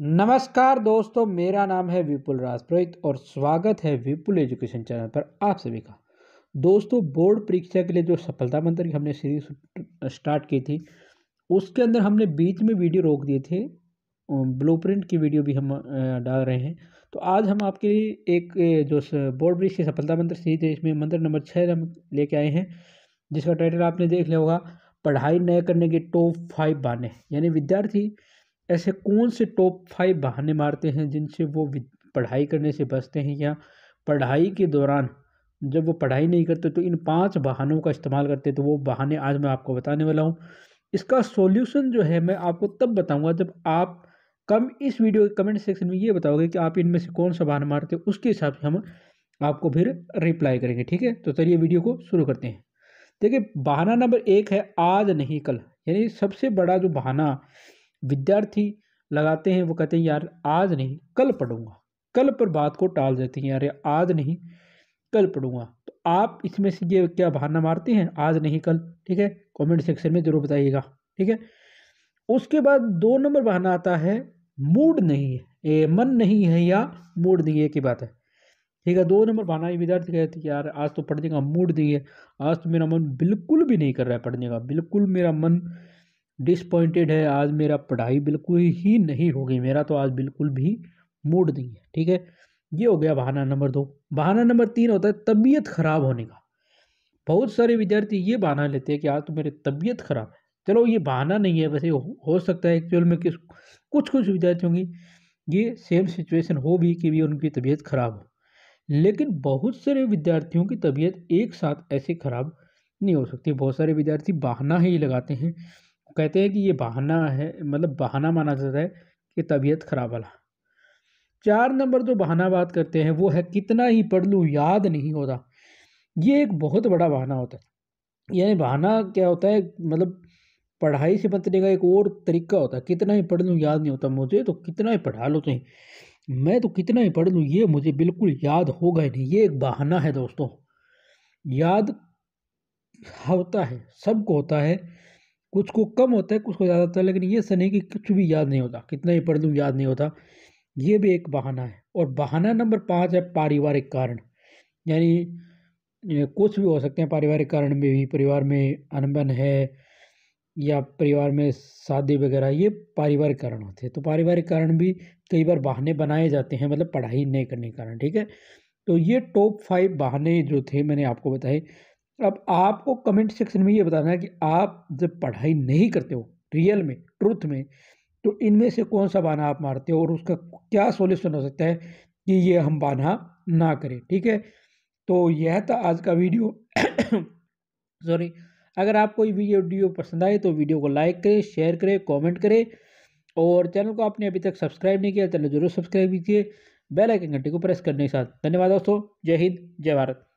नमस्कार दोस्तों मेरा नाम है विपुल राजप्रोहित और स्वागत है विपुल एजुकेशन चैनल पर आप सभी का दोस्तों बोर्ड परीक्षा के लिए जो सफलता मंत्र की हमने सीरीज स्टार्ट की थी उसके अंदर हमने बीच में वीडियो रोक दिए थे ब्लूप्रिंट की वीडियो भी हम डाल रहे हैं तो आज हम आपके लिए एक जो बोर्ड ब्रिज की सफलता मंत्र सीरीज है इसमें मंत्र नंबर छः हम लेके आए हैं जिसका टाइटल आपने देख लिया होगा पढ़ाई नए करने के टॉप फाइव बाने यानी विद्यार्थी ऐसे कौन से टॉप फाइव बहाने मारते हैं जिनसे वो पढ़ाई करने से बचते हैं या पढ़ाई के दौरान जब वो पढ़ाई नहीं करते तो इन पांच बहानों का इस्तेमाल करते तो वो बहाने आज मैं आपको बताने वाला हूँ इसका सॉल्यूशन जो है मैं आपको तब बताऊँगा जब आप कम इस वीडियो के कमेंट सेक्शन में ये बताओगे कि आप इनमें से कौन सा बहाना मारते हैं उसके हिसाब से हम आपको फिर रिप्लाई करेंगे ठीक है तो चलिए वीडियो को शुरू करते हैं देखिए बहाना नंबर एक है आज नहीं कल यानी सबसे बड़ा जो बहाना विद्यार्थी लगाते हैं वो कहते हैं यार आज नहीं कल पढ़ूंगा कल पर बात को टाल देते हैं यार आज नहीं कल पढ़ूंगा तो आप इसमें से ये क्या बहाना मारते हैं आज नहीं कल ठीक है कमेंट सेक्शन में ज़रूर बताइएगा ठीक है उसके बाद दो नंबर बहाना आता है मूड नहीं है ए, मन नहीं है या मूड नहीं है की बात है ठीक है दो नंबर बहाना ये विद्यार्थी कहते हैं यार आज तो पढ़ने का मूड नहीं है आज तो मेरा मन बिल्कुल भी नहीं कर रहा है पढ़ने का बिल्कुल मेरा मन डिसपॉइंटेड है आज मेरा पढ़ाई बिल्कुल ही नहीं होगी मेरा तो आज बिल्कुल भी मूड नहीं है ठीक है ये हो गया बहाना नंबर दो बहाना नंबर तीन होता है तबीयत ख़राब होने का बहुत सारे विद्यार्थी ये बहाना लेते हैं कि आज तो मेरी तबीयत ख़राब है चलो ये बहाना नहीं है वैसे हो, सकता है एक्चुअल में किस कुछ कुछ विद्यार्थियों की ये सेम सिचुएशन हो भी कि भी उनकी तबीयत ख़राब हो लेकिन बहुत सारे विद्यार्थियों की तबीयत एक साथ ऐसे ख़राब नहीं हो सकती बहुत सारे विद्यार्थी बहाना ही लगाते हैं कहते हैं कि ये बहाना है मतलब बहाना माना जाता है कि तबीयत ख़राब वाला चार नंबर जो बहाना बात करते हैं वो है कितना ही पढ़ लूँ याद नहीं होता ये एक बहुत बड़ा बहाना होता है यानी बहाना क्या होता है मतलब पढ़ाई से बचने का एक और तरीका होता है कितना ही पढ़ लूँ याद नहीं होता मुझे तो कितना ही पढ़ा लो तुम मैं तो कितना ही पढ़ लूँ ये मुझे बिल्कुल याद होगा ही नहीं ये एक बहाना है दोस्तों याद होता है सबको होता है कुछ को कम होता है कुछ को ज़्यादा होता है लेकिन ये नहीं कि कुछ भी याद नहीं होता कितना ही पढ़ लूँ याद नहीं होता ये भी एक बहाना है और बहाना नंबर पाँच है पारिवारिक कारण यानी कुछ भी हो सकते हैं पारिवारिक कारण में भी परिवार में अनबन है या परिवार में शादी वगैरह ये पारिवारिक कारण होते हैं तो पारिवारिक कारण भी कई बार बहाने बनाए जाते हैं मतलब पढ़ाई नहीं करने के कारण ठीक है तो ये टॉप फाइव बहाने जो थे मैंने आपको बताए अब आपको कमेंट सेक्शन में ये बताना है कि आप जब पढ़ाई नहीं करते हो रियल में ट्रूथ में तो इनमें से कौन सा बाना आप मारते हो और उसका क्या सोल्यूशन हो सकता है कि ये हम बाना ना करें ठीक है तो यह था आज का वीडियो सॉरी अगर आपको ये वीडियो पसंद आए तो वीडियो को लाइक करें शेयर करें कमेंट करें और चैनल को आपने अभी तक सब्सक्राइब नहीं किया तो चैनल जरूर सब्सक्राइब कीजिए बेल आइकन घंटे को प्रेस करने के साथ धन्यवाद दोस्तों जय हिंद जय भारत